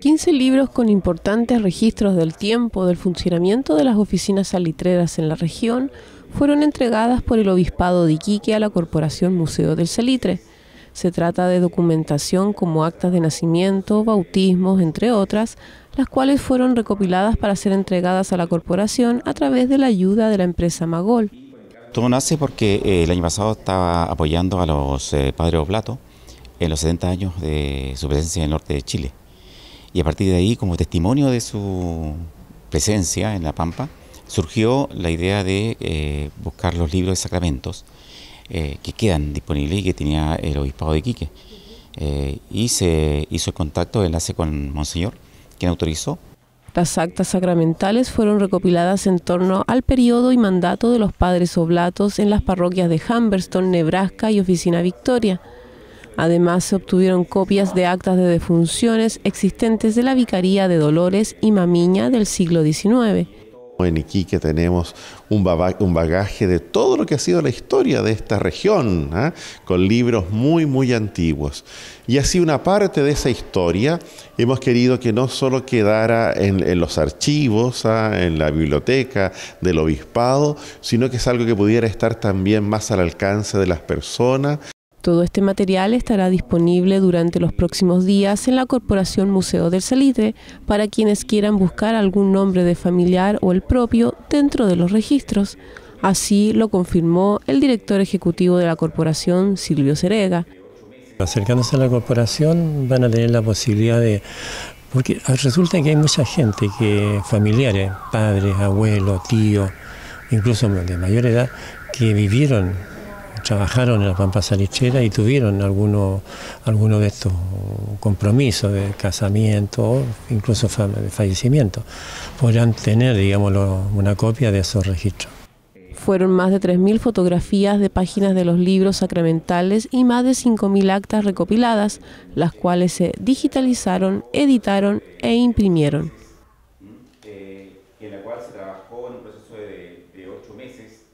15 libros con importantes registros del tiempo del funcionamiento de las oficinas salitreras en la región fueron entregadas por el Obispado de Iquique a la Corporación Museo del Salitre. Se trata de documentación como actas de nacimiento, bautismos, entre otras, las cuales fueron recopiladas para ser entregadas a la corporación a través de la ayuda de la empresa Magol. Todo nace porque eh, el año pasado estaba apoyando a los eh, padres Oblato en los 70 años de su presencia en el norte de Chile y a partir de ahí, como testimonio de su presencia en La Pampa, surgió la idea de eh, buscar los libros de sacramentos eh, que quedan disponibles y que tenía el obispado de Quique. Eh, y se hizo el contacto, el enlace con Monseñor, quien autorizó. Las actas sacramentales fueron recopiladas en torno al periodo y mandato de los padres oblatos en las parroquias de Humberston, Nebraska y Oficina Victoria. Además, se obtuvieron copias de actas de defunciones existentes de la Vicaría de Dolores y Mamiña del siglo XIX. En Iquique tenemos un, bagaje de todo lo que ha sido la historia de esta región, ¿ah? con libros muy, muy antiguos. Y así una parte de esa historia hemos querido que no solo quedara en, los archivos, ¿ah? en la biblioteca del obispado, sino que es algo que pudiera estar también más al alcance de las personas. Todo este material estará disponible durante los próximos días en la Corporación Museo del Salitre para quienes quieran buscar algún nombre de familiar o el propio dentro de los registros. Así lo confirmó el director ejecutivo de la corporación, Silvio Cerega. Acercándose a la corporación van a tener la posibilidad de porque resulta que hay mucha gente que, familiares, padres, abuelos, tíos, incluso de mayor edad, que vivieron trabajaron en la Pampa Salichera y tuvieron algunos de estos compromisos de casamiento, incluso de fallecimiento. Podrán tener, digámoslo, una copia de esos registros. Fueron más de 3.000 fotografías de páginas de los libros sacramentales y más de 5.000 actas recopiladas, las cuales se digitalizaron, editaron e imprimieron. Eh, en la cual se trabajó en un proceso de, de ocho meses